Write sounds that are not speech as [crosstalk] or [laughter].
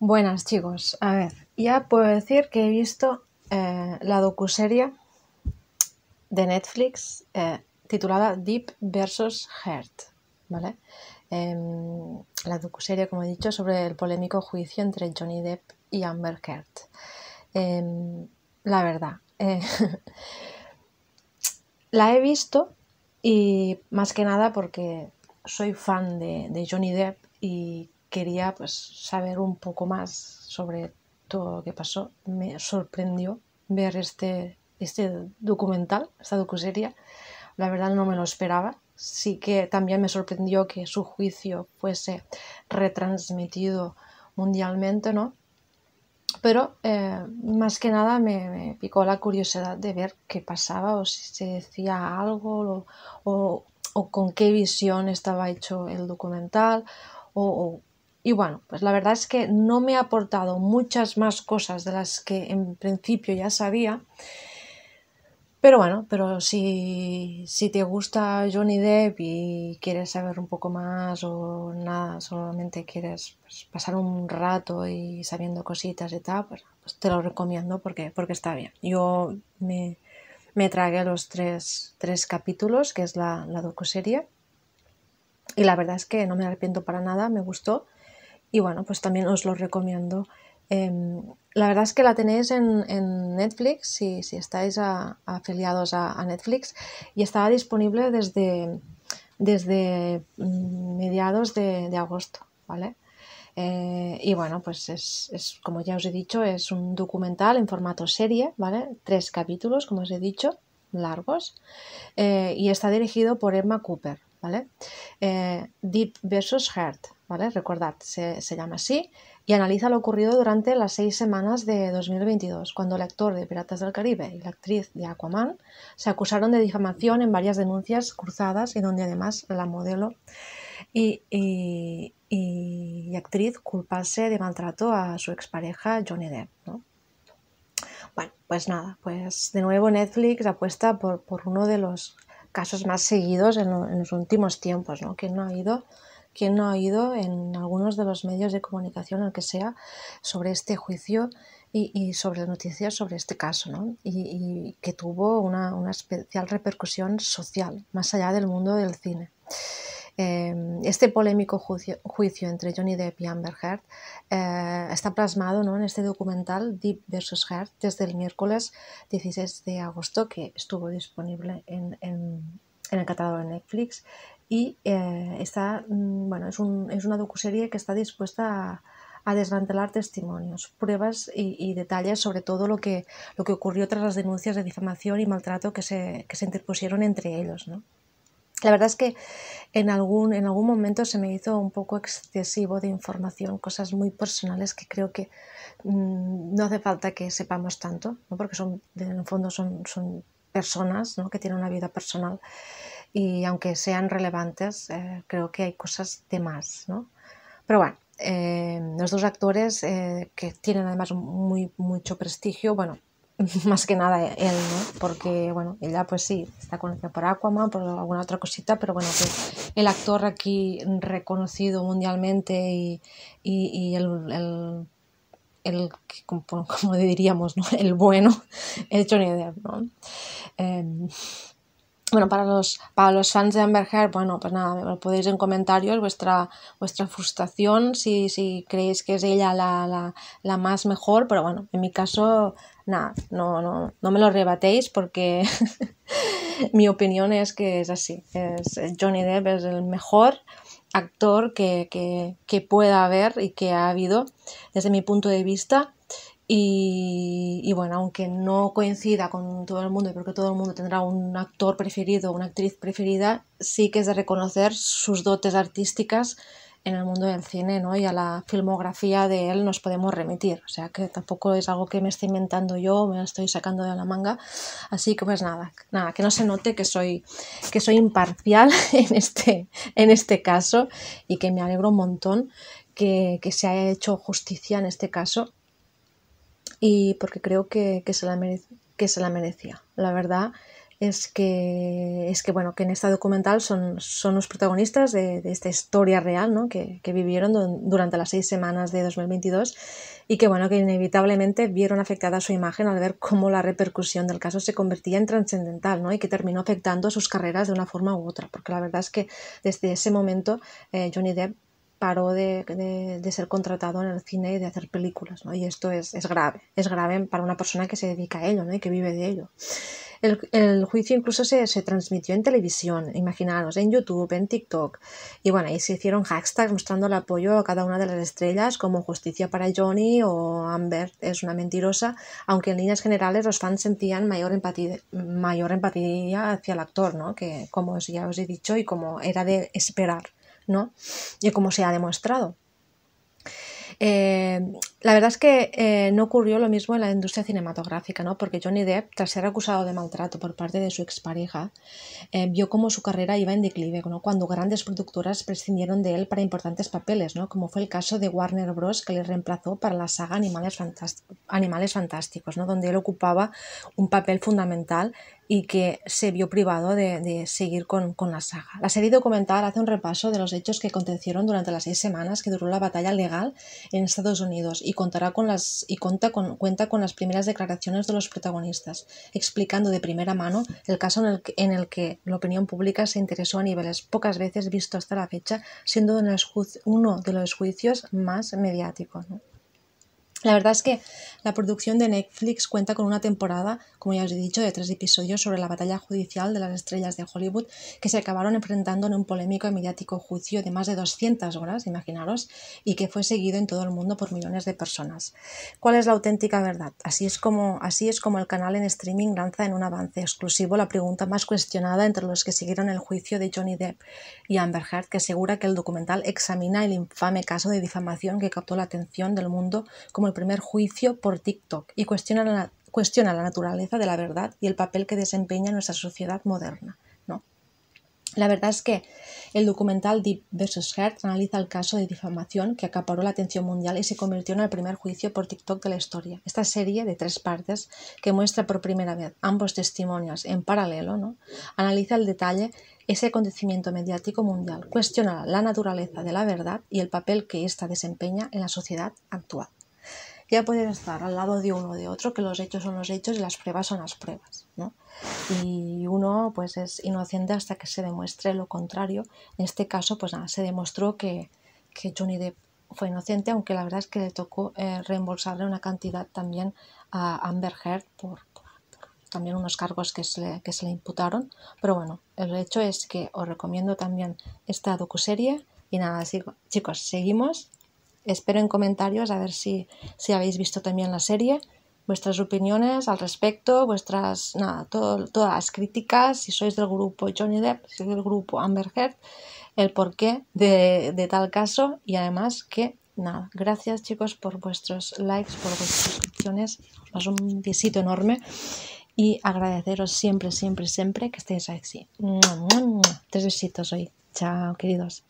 Buenas chicos, a ver, ya puedo decir que he visto eh, la docuserie de Netflix eh, titulada Deep vs. Heart, ¿vale? Em, la docuserie, como he dicho, sobre el polémico juicio entre Johnny Depp y Amber Heard. Em, la verdad, eh, [laughs] la he visto y más que nada porque soy fan de Johnny Depp y quería pues, saber un poco más sobre todo lo que pasó. Me sorprendió ver este, este documental, esta docuseria La verdad no me lo esperaba. Sí que también me sorprendió que su juicio fuese retransmitido mundialmente, ¿no? Pero eh, más que nada me, picó la curiosidad de ver qué pasaba o si se decía algo o, o, con qué visión estaba hecho el documental o y bueno, pues la verdad es que no me ha aportado muchas más cosas de las que en principio ya sabía. Pero bueno, pero si, te gusta Johnny Depp y quieres saber un poco más o nada, solamente quieres pues, pasar un rato y sabiendo cositas y tal, pues, pues, te lo recomiendo porque, porque está bien. Yo me, me tragué los tres, capítulos, que es la, la docuserie, y la verdad es que no me arrepiento para nada, me gustó. Y bueno, pues también os lo recomiendo. Em, la verdad es que la tenéis en, Netflix, si, estáis afiliados a, Netflix, y estaba disponible desde, desde mm, mediados de, agosto, ¿vale? Eh, y bueno, pues es, como ya os he dicho, es un documental en formato serie, ¿vale? Tres capítulos, como os he dicho, largos, eh, y está dirigido por Emma Cooper. Eh, Deep versus Heart, ¿vale? Recordad, se, se, llama así y analiza lo ocurrido durante las seis semanas de 2022, cuando el actor de Piratas del Caribe y la actriz de Aquaman se acusaron de difamación en varias denuncias cruzadas y donde además la modelo y, actriz culpase de maltrato a su expareja Johnny Depp, Bueno, pues nada, pues de nuevo Netflix apuesta por uno de los casos más seguidos en, los últimos tiempos, ¿no? ¿Quién no ha ido? ¿Quién no ha ido en algunos de los medios de comunicación, el que sea, sobre este juicio y, sobre las noticias sobre este caso, ¿no? y, y que tuvo una, una especial repercusión social, más allá del mundo del cine? Em, este polémico juicio, entre Johnny Depp y Amber Heard eh, está plasmado ¿no? en este documental Deep vs. Heard desde el miércoles 16 de agosto que estuvo disponible en, el catálogo de Netflix y eh, está, mm, bueno, es, una docuserie que está dispuesta a, desmantelar testimonios, pruebas y, detalles sobre todo lo que, ocurrió tras las denuncias de difamación y maltrato que se, que se interpusieron entre ellos. ¿no? La verdad es que en algún, en algún momento se me hizo un poco excesivo de información, cosas muy personales que creo que mm, no hace falta que sepamos tanto, porque son, en el fondo son, son personas que tienen una vida personal y aunque sean relevantes, eh, creo que hay cosas de más. ¿no? Pero bueno, eh, los dos actores eh, que tienen además muy, mucho prestigio, bueno, [laughs] más que nada él, ¿no? Porque, bueno, ella pues sí, está conocida por Aquaman, por alguna otra cosita, pero bueno, que el actor aquí reconocido mundialmente y, el, [laughs] como, diríamos, ¿no? El bueno, [laughs] el Johnny Depp, ¿no? Em, bueno, para los, para los fans de Amber Heard, bueno, pues nada, me lo podéis en comentarios vuestra, vuestra frustración, si, si creéis que es ella la, la, la más mejor, pero bueno, en mi caso, nada, no, no, no me lo rebatéis porque [laughs] mi opinión es que es así, Johnny Depp es el mejor actor que, que pueda haber y que ha habido desde mi punto de vista y, bueno, aunque no coincida con todo el mundo, porque todo el mundo tendrá un actor preferido, una actriz preferida, sí que es de reconocer sus dotes artísticas en el mundo del cine, ¿no? Y a la filmografía de él nos podemos remitir. O sea que tampoco es algo que me esté inventando yo, me lo estoy sacando de la manga. Así que pues nada, nada, que no se note que soy, que soy imparcial [laughs] en este, en este caso y que me alegro un montón que, que se haya hecho justicia en este caso y porque creo que, que, se la que, se la merecía. La verdad es que, es que, bueno, que en esta documental son, son los protagonistas de, de esta historia real ¿no? que, que, vivieron durante las seis semanas de 2022 y que, bueno, que inevitablemente vieron afectada su imagen al ver cómo la repercusión del caso se convertía en trascendental ¿no? y que terminó afectando sus carreras de una forma u otra, porque la verdad es que desde ese momento eh, Johnny Depp paró de, ser contratado en el cine y de hacer películas, Y esto es, grave, es grave para una persona que se dedica a ello, Y que vive de ello. El, juicio incluso se, transmitió en televisión, imaginaros, en YouTube, en TikTok. Y bueno, ahí se hicieron hashtags mostrando el apoyo a cada una de las estrellas, como Justicia para Johnny o Amber es una mentirosa, aunque en líneas generales los fans sentían mayor empatía, mayor empatía hacia el actor, Que como ya os he dicho y como era de esperar. ¿no? Y como se ha demostrado. Eh, la verdad es que eh, no ocurrió lo mismo en la industria cinematográfica, ¿no? porque Johnny Depp, tras ser acusado de maltrato por parte de su expareja, eh, vio cómo su carrera iba en declive, cuando grandes productoras prescindieron de él para importantes papeles, ¿no? como fue el caso de Warner Bros., que le reemplazó para la saga Animales, Fantásticos, ¿no? donde él ocupaba un papel fundamental y que se vio privado de, seguir con, con, la saga. La serie documental hace un repaso de los hechos que acontecieron durante las seis semanas que duró la batalla legal en Estados Unidos y y, contará con las, y con, cuenta con las primeras declaraciones de los protagonistas, explicando de primera mano el caso en el, que, la opinión pública se interesó a niveles pocas veces visto hasta la fecha, siendo uno de los juicios más mediáticos. La verdad es que la producción de Netflix cuenta con una temporada, como ya os he dicho, de tres episodios sobre la batalla judicial de las estrellas de Hollywood que se acabaron enfrentando en un polémico y mediático juicio de más de 200 horas, imaginaros, y que fue seguido en todo el mundo por millones de personas. ¿Cuál es la auténtica verdad? Así es como, así es como el canal en streaming lanza en un avance exclusivo la pregunta más cuestionada entre los que siguieron el juicio de Johnny Depp y Amber Heard, que asegura que el documental examina el infame caso de difamación que captó la atención del mundo como el primer juicio por TikTok y cuestiona la, naturaleza de la verdad y el papel que desempeña nuestra sociedad moderna. ¿no? La verdad es que el documental Deep vs. Heart analiza el caso de difamación que acaparó la atención mundial y se convirtió en el primer juicio por TikTok de la historia. Esta serie de tres partes que muestra por primera vez ambos testimonios en paralelo ¿no? analiza el detalle ese acontecimiento mediático mundial, cuestiona la naturaleza de la verdad y el papel que ésta desempeña en la sociedad actual ya pueden estar al lado de uno o de otro, que los hechos son los hechos y las pruebas son las pruebas. ¿no? Y uno pues es inocente hasta que se demuestre lo contrario. En este caso, pues nada, se demostró que, que Johnny Depp fue inocente, aunque la verdad es que le tocó eh, reembolsarle una cantidad también a Amber Heard por, también unos cargos que se, le, que se le imputaron. Pero bueno, el hecho es que os recomiendo también esta docuserie. Y nada, chicos, seguimos espero en comentarios a ver si, habéis visto también la serie, vuestras opiniones al respecto, vuestras, nada, todas las críticas, si sois del grupo Johnny Depp, si sois del grupo Amber Heard, el porqué de, de tal caso y además que nada, gracias chicos por vuestros likes, por vuestras suscripciones, os un besito enorme y agradeceros siempre, siempre, siempre que estéis ahí Tres besitos hoy. Chao, queridos.